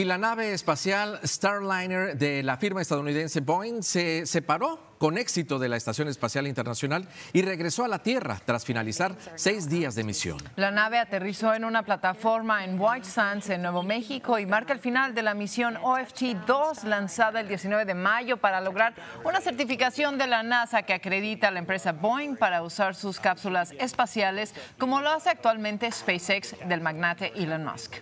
Y la nave espacial Starliner de la firma estadounidense Boeing se separó con éxito de la Estación Espacial Internacional y regresó a la Tierra tras finalizar seis días de misión. La nave aterrizó en una plataforma en White Sands, en Nuevo México, y marca el final de la misión OFT-2, lanzada el 19 de mayo para lograr una certificación de la NASA que acredita a la empresa Boeing para usar sus cápsulas espaciales, como lo hace actualmente SpaceX del magnate Elon Musk.